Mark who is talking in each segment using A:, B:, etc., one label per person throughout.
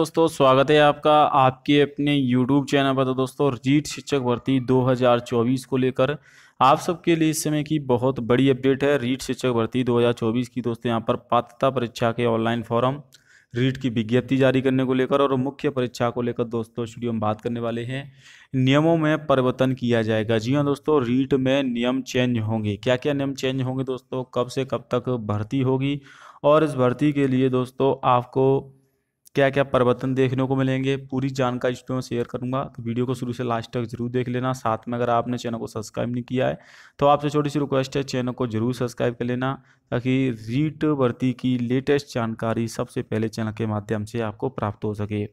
A: दोस्तों स्वागत है आपका आपके अपने YouTube चैनल पर तो दोस्तों रीट शिक्षक भर्ती 2024 को लेकर आप सबके लिए इस समय की बहुत बड़ी अपडेट है रीट शिक्षक भर्ती 2024 की दोस्तों यहां पर पात्रता परीक्षा के ऑनलाइन फॉर्म रीट की विज्ञप्ति जारी करने को लेकर और मुख्य परीक्षा को लेकर दोस्तों स्टूडियो में बात करने वाले हैं नियमों में परिवर्तन किया जाएगा जी हाँ दोस्तों रीट में नियम चेंज होंगे क्या क्या नियम चेंज होंगे दोस्तों कब से कब तक भर्ती होगी और इस भर्ती के लिए दोस्तों आपको क्या क्या परिवर्तन देखने को मिलेंगे पूरी जानकारी इस में शेयर करूंगा तो वीडियो को शुरू से लास्ट तक जरूर देख लेना साथ में अगर आपने चैनल को सब्सक्राइब नहीं किया है तो आपसे छोटी सी रिक्वेस्ट है चैनल को जरूर सब्सक्राइब कर लेना ताकि रीट भर्ती की लेटेस्ट जानकारी सबसे पहले चैनल के माध्यम से आपको प्राप्त हो सके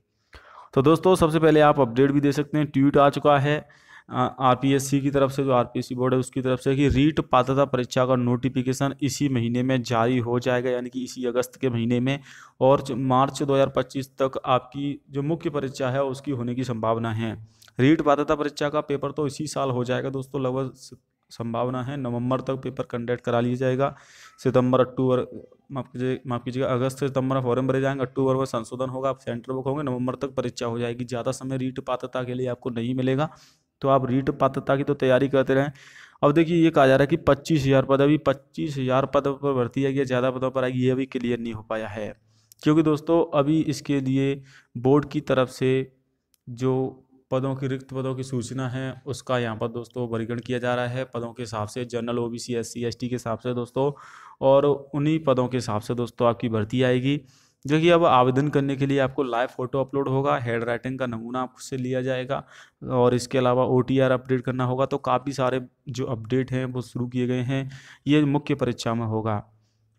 A: तो दोस्तों सबसे पहले आप अपडेट भी दे सकते हैं ट्वीट आ चुका है आरपीएससी की तरफ से जो आरपीएससी बोर्ड है उसकी तरफ से कि रीट पात्रता परीक्षा का नोटिफिकेशन इसी महीने में जारी हो जाएगा यानी कि इसी अगस्त के महीने में और मार्च 2025 तक आपकी जो मुख्य परीक्षा है उसकी होने की संभावना है रीट पात्रता परीक्षा का पेपर तो इसी साल हो जाएगा दोस्तों लगभग संभावना है नवंबर तक पेपर कंडक्ट करा लिया जाएगा सितंबर अक्टूबर माफ कीजिए माफ कीजिएगा अगस्त सितंबर फॉरम भरे जाएंगे अक्टूबर में संशोधन होगा आप सेंटर बुक होंगे नवंबर तक परीक्षा हो जाएगी ज़्यादा समय रीट पात्रता के लिए आपको नहीं मिलेगा तो आप रीट पात्रता की तो तैयारी करते रहें अब देखिए ये कहा जा रहा है कि पच्चीस हज़ार पद अभी पच्चीस हज़ार पद पर भर्ती आएगी या ज़्यादा पदों पर आएगी ये अभी क्लियर नहीं हो पाया है क्योंकि दोस्तों अभी इसके लिए बोर्ड की तरफ से जो पदों की रिक्त पदों की सूचना है उसका यहाँ पर दोस्तों वर्गीकरण किया जा रहा है पदों के हिसाब से general O B C S C S T के हिसाब से दोस्तों और उन्हीं पदों के हिसाब से दोस्तों आपकी भर्ती आएगी जो कि अब आवेदन करने के लिए आपको लाइव फोटो अपलोड होगा हेड राइटिंग का नमूना आपसे लिया जाएगा और इसके अलावा ओ अपडेट करना होगा तो काफ़ी सारे जो अपडेट हैं वो शुरू किए गए हैं ये मुख्य परीक्षा में होगा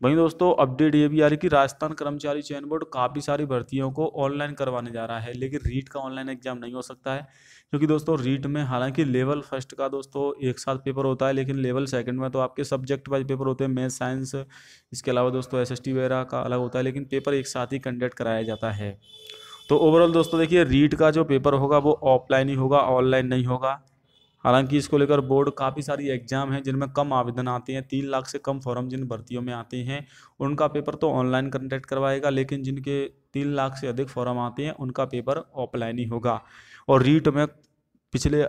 A: वहीं दोस्तों अपडेट ये भी आ रही कि राजस्थान कर्मचारी चयन बोर्ड काफ़ी सारी भर्तियों को ऑनलाइन करवाने जा रहा है लेकिन रीट का ऑनलाइन एग्जाम नहीं हो सकता है क्योंकि दोस्तों रीट में हालांकि लेवल फर्स्ट का दोस्तों एक साथ पेपर होता है लेकिन लेवल सेकंड में तो आपके सब्जेक्ट वाइज पेपर होते हैं मैथ साइंस इसके अलावा दोस्तों एस वगैरह का अलग होता है लेकिन पेपर एक साथ ही कंडक्ट कराया जाता है तो ओवरऑल दोस्तों देखिए रीट का जो पेपर होगा वो ऑफलाइन ही होगा ऑनलाइन नहीं होगा हालांकि इसको लेकर बोर्ड काफ़ी सारी एग्जाम हैं जिनमें कम आवेदन आते हैं तीन लाख से कम फॉर्म जिन भर्तियों में आते हैं उनका पेपर तो ऑनलाइन कंटेक्ट करवाएगा लेकिन जिनके तीन लाख से अधिक फॉर्म आते हैं उनका पेपर ऑफलाइन ही होगा और रीट में पिछले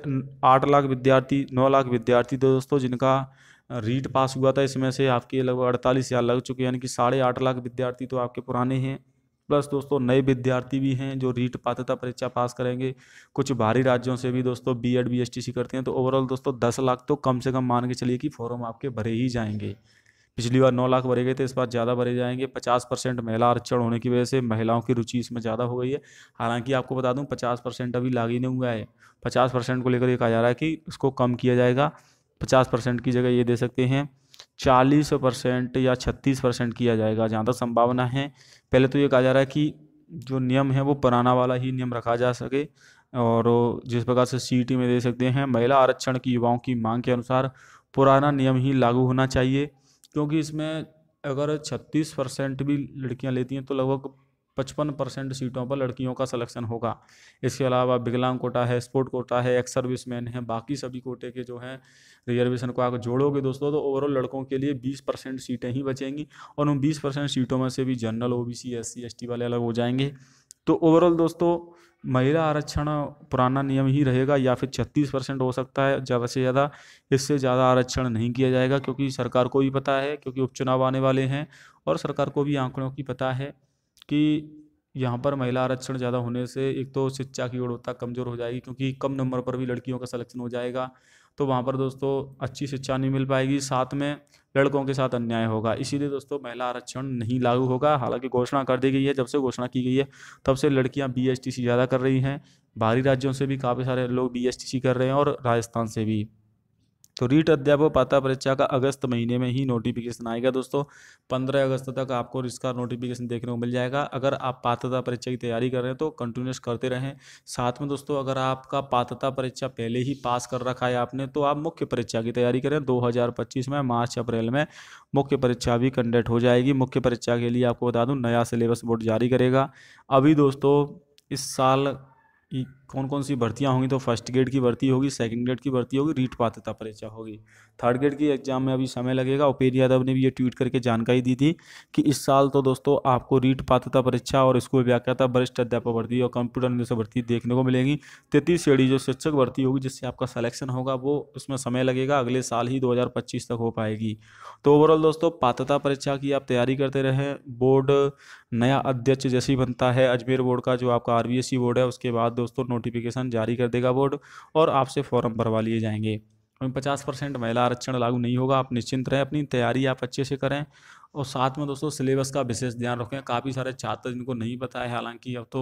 A: आठ लाख विद्यार्थी नौ लाख विद्यार्थी थे दोस्तों जिनका रीट पास हुआ था इसमें से आपके लगभग अड़तालीस हज़ार लग चुके हैं यानी कि साढ़े आठ लाख विद्यार्थी तो आपके पुराने हैं प्लस दोस्तों नए विद्यार्थी भी हैं जो रीट पात्रता परीक्षा पास करेंगे कुछ बाहरी राज्यों से भी दोस्तों B Ed B S T C करते हैं तो ओवरऑल दोस्तों दस लाख तो कम से कम मान के चलिए कि फॉर्म आपके भरे ही जाएंगे पिछली बार नौ लाख भरे गए थे इस बार ज़्यादा भरे जाएंगे पचास परसेंट महिला आरक्षण होने की वजह से महिलाओं की रुचि इसमें ज़्यादा हो गई है हालांकि आपको बता दूं पचास परसेंट अभी लागू नहीं हुआ है पचास परसेंट को लेकर ये कहा जा रहा है कि इसको कम किया जाएगा पचास परसेंट की जगह ये दे सकते हैं चालीस परसेंट या छत्तीस परसेंट किया जाएगा जहाँ तक संभावना है पहले तो ये कहा जा रहा है कि जो नियम है वो पुराना वाला ही नियम रखा जा सके और जिस प्रकार से सी e में दे सकते हैं महिला आरक्षण की युवाओं की मांग के अनुसार पुराना नियम ही लागू होना चाहिए क्योंकि इसमें अगर छत्तीस परसेंट भी लड़कियां लेती हैं तो लगभग पचपन परसेंट सीटों पर लड़कियों का सिलेक्शन होगा इसके अलावा विकलांग कोटा है स्पोर्ट कोटा है एक्स सर्विस मैन है बाकी सभी कोटे के जो हैं रिजर्वेशन को आगे जोड़ोगे दोस्तों तो ओवरऑल लड़कों के लिए बीस परसेंट सीटें ही बचेंगी और उन बीस परसेंट सीटों में से भी general O B C S C S T वाले अलग हो जाएंगे तो ओवरऑल दोस्तों महिला आरक्षण पुराना नियम ही रहेगा या फिर छत्तीस परसेंट हो सकता है ज़्यादा से ज़्यादा इससे ज़्यादा आरक्षण नहीं किया जाएगा क्योंकि सरकार को भी पता है क्योंकि उपचुनाव आने वाले हैं और सरकार को भी आंकड़ों की पता है कि यहाँ पर महिला आरक्षण ज़्यादा होने से एक तो शिक्षा की गुणवत्ता कमज़ोर हो जाएगी क्योंकि कम नंबर पर भी लड़कियों का सलेक्शन हो जाएगा तो वहाँ पर दोस्तों अच्छी शिक्षा नहीं मिल पाएगी साथ में लड़कों के साथ अन्याय होगा इसीलिए दोस्तों महिला आरक्षण नहीं लागू होगा हालांकि घोषणा कर दी गई है जब से घोषणा की गई है तब से लड़कियां बी ज़्यादा कर रही हैं बाहरी राज्यों से भी काफ़ी सारे लोग बी कर रहे हैं और राजस्थान से भी तो रीट अध्यापक पात्रता परीक्षा का अगस्त महीने में ही नोटिफिकेशन आएगा दोस्तों पंद्रह अगस्त तक आपको इसका नोटिफिकेशन देखने को मिल जाएगा अगर आप पात्रता परीक्षा की तैयारी कर रहे हैं तो कंटिन्यूस करते रहें साथ में दोस्तों अगर आपका पात्रता परीक्षा पहले ही पास कर रखा है आपने तो आप मुख्य परीक्षा की तैयारी करें दो में मार्च अप्रैल में मुख्य परीक्षा भी कंडक्ट हो जाएगी मुख्य परीक्षा के लिए आपको बता दूँ नया सिलेबस बोर्ड जारी करेगा अभी दोस्तों इस साल कौन कौन सी भर्तियाँ होंगी तो फर्स्ट ग्रेड की भर्ती होगी सेकंड ग्रेड की भर्ती होगी रीट पात्रता परीक्षा होगी थर्ड ग्रेड की एग्जाम में अभी समय लगेगा उपेन्द्र यादव ने भी ये ट्वीट करके जानकारी दी थी कि इस साल तो दोस्तों आपको रीट पात्रता परीक्षा और स्कूल व्याख्याता वरिष्ठ अध्यापक भर्ती और कंप्यूटर निर्देश भर्ती देखने को मिलेंगी तृतीय श्रेणी जो शिक्षक भर्ती होगी जिससे आपका सलेक्शन होगा वो उसमें समय लगेगा अगले साल ही दो तक हो पाएगी तो ओवरऑल दोस्तों पात्रता परीक्षा की आप तैयारी करते रहें बोर्ड नया अध्यक्ष जैसे ही बनता है अजमेर बोर्ड का जो आपका आर e बोर्ड है उसके बाद दोस्तों नोटिफिकेशन जारी कर देगा बोर्ड और आपसे फॉर्म भरवा लिए जाएंगे वहीं पचास परसेंट महिला आरक्षण लागू नहीं होगा आप निश्चिंत रहें अपनी तैयारी आप अच्छे से करें और साथ में दोस्तों सिलेबस का विशेष ध्यान रखें काफ़ी सारे छात्र जिनको नहीं पता है हालांकि अब तो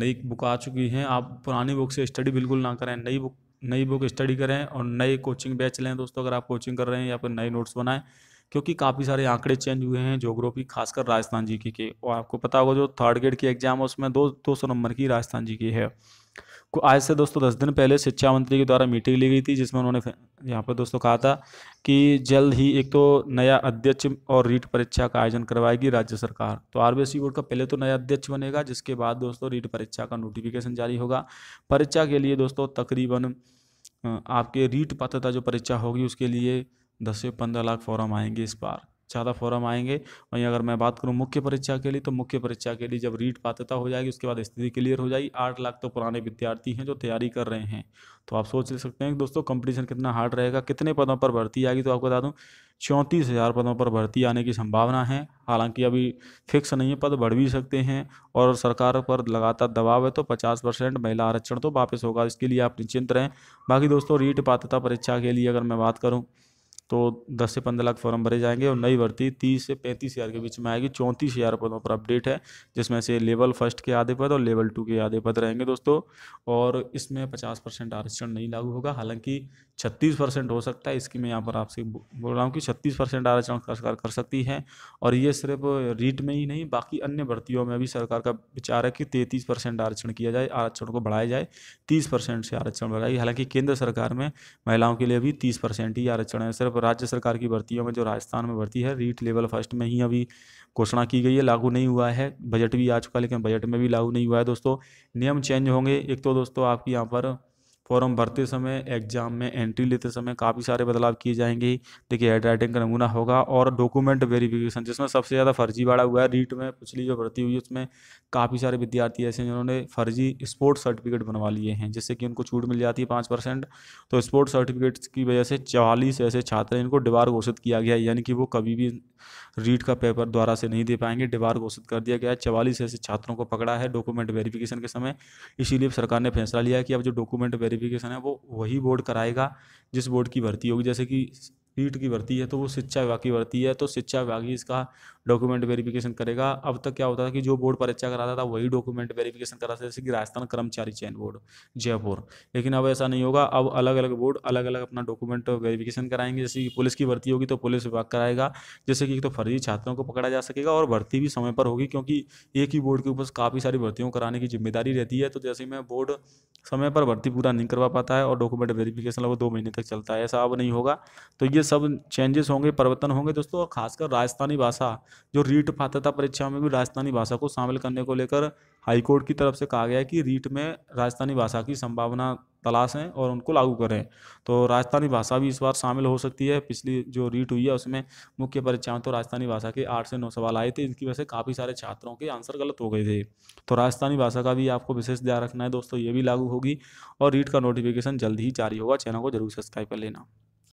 A: नई बुक आ चुकी हैं आप पुरानी बुक से स्टडी बिल्कुल ना करें नई बुक नई बुक स्टडी करें और नए कोचिंग बैच लें दोस्तों अगर आप कोचिंग कर रहे हैं या फिर नए नोट्स बनाएं क्योंकि काफ़ी सारे आंकड़े चेंज हुए हैं जोग्राफी खासकर राजस्थान जी के और आपको पता होगा जो थर्ड ग्रेड की एग्ज़ाम है उसमें दो दो सौ नंबर की राजस्थान जी की है आज से दोस्तों दस दिन पहले शिक्षा मंत्री के द्वारा मीटिंग ली गई थी जिसमें उन्होंने यहाँ पर दोस्तों कहा था कि जल्द ही एक तो नया अध्यक्ष और रीट परीक्षा का आयोजन करवाएगी राज्य सरकार तो आर बोर्ड का पहले तो नया अध्यक्ष बनेगा जिसके बाद दोस्तों रीट परीक्षा का नोटिफिकेशन जारी होगा परीक्षा के लिए दोस्तों तकरीबन आपके रीट पात्रता जो परीक्षा होगी उसके लिए दस से पंद्रह लाख फॉर्म आएंगे इस बार ज़्यादा फॉरम आएंगे वहीं अगर मैं बात करूँ मुख्य परीक्षा के लिए तो मुख्य परीक्षा के लिए जब रीट पात्रता हो जाएगी उसके बाद स्थिति क्लियर हो जाएगी आठ लाख तो पुराने विद्यार्थी हैं जो तैयारी कर रहे हैं तो आप सोच सकते हैं कि दोस्तों कंपटीशन कितना हार्ड रहेगा कितने पदों पर भर्ती आएगी तो आपको बता दूँ चौंतीस हज़ार पदों पर भर्ती आने की संभावना है हालांकि अभी फिक्स नहीं है पद बढ़ भी सकते हैं और सरकार पर लगातार दबाव है तो पचास परसेंट महिला आरक्षण तो वापस होगा इसके लिए आप निश्चिंत रहें बाकी दोस्तों रीट पात्रता परीक्षा के लिए अगर मैं बात करूँ तो 10 से 15 लाख फॉर्म भरे जाएंगे और नई भर्ती 30 से पैंतीस हज़ार के बीच में आएगी चौंतीस हज़ार पदों पर अपडेट है जिसमें से लेवल फर्स्ट के आधे पद और लेवल टू के आधे पद रहेंगे दोस्तों और इसमें 50 परसेंट आरक्षण नहीं लागू होगा हालांकि 36 परसेंट हो सकता है इसकी मैं यहाँ पर आपसे बोल रहा हूँ कि छत्तीस परसेंट आरक्षण सरकार कर सकती है और ये सिर्फ रीट में ही नहीं बाकी अन्य भर्तियों में भी सरकार का विचार है कि तैंतीस परसेंट आरक्षण किया जाए आरक्षण को बढ़ाया जाए तीस परसेंट से आरक्षण बढ़ाई हालांकि केंद्र सरकार में महिलाओं के लिए भी तीस परसेंट ही आरक्षण है सिर्फ को राज्य सरकार की भर्तियों में जो राजस्थान में भर्ती है रीट लेवल फर्स्ट में ही अभी घोषणा की गई है लागू नहीं हुआ है बजट भी आ चुका लेकिन बजट में भी लागू नहीं हुआ है दोस्तों नियम चेंज होंगे एक तो दोस्तों आपकी यहाँ पर फॉर्म भरते समय एग्जाम में एंट्री लेते समय काफ़ी सारे बदलाव किए जाएंगे देखिए हेड राइटिंग का नमूना होगा और डॉक्यूमेंट वेरिफिकेशन जिसमें सबसे ज़्यादा फर्जी वाड़ा हुआ है रीट में पिछली जो भर्ती हुई उसमें काफ़ी सारे विद्यार्थी ऐसे हैं जिन्होंने फर्जी स्पोर्ट्स सर्टिफिकेट बनवा लिए हैं जिससे कि उनको छूट मिल जाती है पाँच परसेंट तो स्पोर्ट्स सर्टिफिकेट्स की वजह से चवालीस ऐसे छात्र हैं इनको डिबार घोषित किया गया है यानी कि वो कभी भी रीट का पेपर द्वारा से नहीं दे पाएंगे डिबार घोषित कर दिया गया है चवालीस ऐसे छात्रों को पकड़ा है डॉक्यूमेंट वेरिफिकेशन के समय इसीलिए सरकार ने फैसला लिया कि अब जो डॉक्यूमेंट वेरी सर्टिफिकेशन है वो वही बोर्ड कराएगा जिस बोर्ड की भर्ती होगी जैसे कि पीठ की भर्ती है तो वो शिक्षा विभाग की भर्ती है तो शिक्षा विभाग ही इसका डॉक्यूमेंट वेरिफिकेशन करेगा अब तक क्या होता था कि जो बोर्ड परीक्षा कराता था वही डॉक्यूमेंट वेरिफिकेशन कराता था जैसे कि राजस्थान कर्मचारी चयन बोर्ड जयपुर लेकिन अब ऐसा नहीं होगा अब अलग अलग बोर्ड अलग अलग अपना डॉक्यूमेंट वेरिफिकेशन कराएंगे जैसे कि पुलिस की भर्ती होगी तो पुलिस विभाग कराएगा जैसे कि तो फर्जी छात्रों को पकड़ा जा सकेगा और भर्ती भी समय पर होगी क्योंकि एक ही बोर्ड के ऊपर काफ़ी सारी भर्तियों कराने की जिम्मेदारी रहती है तो जैसे में बोर्ड समय पर भर्ती पूरा नहीं करवा पाता है और डॉक्यूमेंट वेरिफिकेशन लगभग दो महीने तक चलता है ऐसा अब नहीं होगा तो ये सब चेंजेस होंगे परिवर्तन होंगे दोस्तों खासकर राजस्थानी भाषा जो रीट पात्रता परीक्षाओं में भी राजस्थानी भाषा को शामिल करने को लेकर हाईकोर्ट की तरफ से कहा गया है कि रीट में राजस्थानी भाषा की संभावना तलाशें और उनको लागू करें तो राजस्थानी भाषा भी इस बार शामिल हो सकती है पिछली जो रीट हुई है उसमें मुख्य परीक्षाओं तो राजस्थानी भाषा के आठ से नौ सवाल आए थे इनकी वजह से काफ़ी सारे छात्रों के आंसर गलत हो गए थे तो राजस्थानी भाषा का भी आपको विशेष ध्यान रखना है दोस्तों ये भी लागू होगी और रीट का नोटिफिकेशन जल्द ही जारी होगा चैनल को जरूर सब्सक्राइब कर लेना